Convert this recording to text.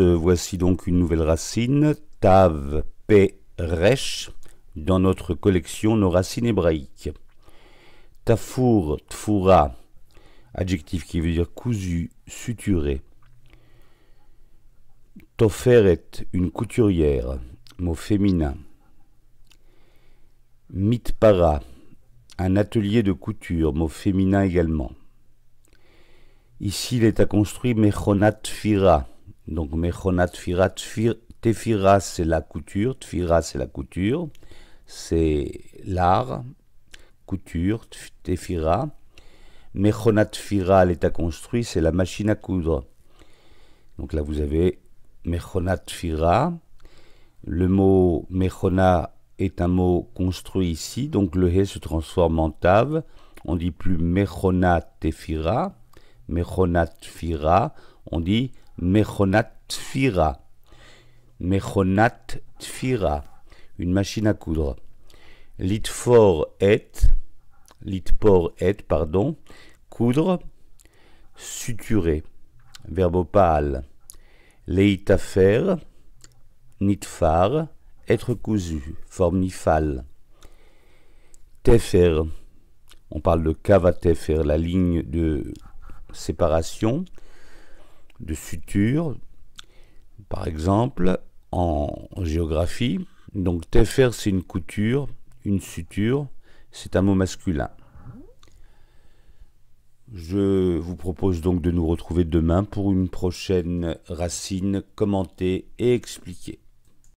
Euh, voici donc une nouvelle racine, Tav pe dans notre collection Nos racines hébraïques. Tafour, Tfoura, adjectif qui veut dire cousu, suturé. Toferet, une couturière, mot féminin. Mitpara, un atelier de couture, mot féminin également. Ici, il est à construire Mechonat Fira, donc mechona, Tfira, Tefira c'est la couture, Tfira c'est la couture, c'est l'art, couture, Tefira. Mechona, Tfira, l'état construit, c'est la machine à coudre. Donc là vous avez mechona, Tfira. Le mot Mechona est un mot construit ici, donc le hé se transforme en tav. On dit plus Mechona Tefira, Mechonat fira on dit Mechonat Tfira. Mechonat Tfira, une machine à coudre. Litfor et litpor et, pardon, coudre, suturer, verbe opale. Leitafer, nitfar, être cousu, forme nifale. Tefer, on parle de kava la ligne de séparation de suture, par exemple, en géographie. Donc TFR, c'est une couture, une suture, c'est un mot masculin. Je vous propose donc de nous retrouver demain pour une prochaine racine commentée et expliquée.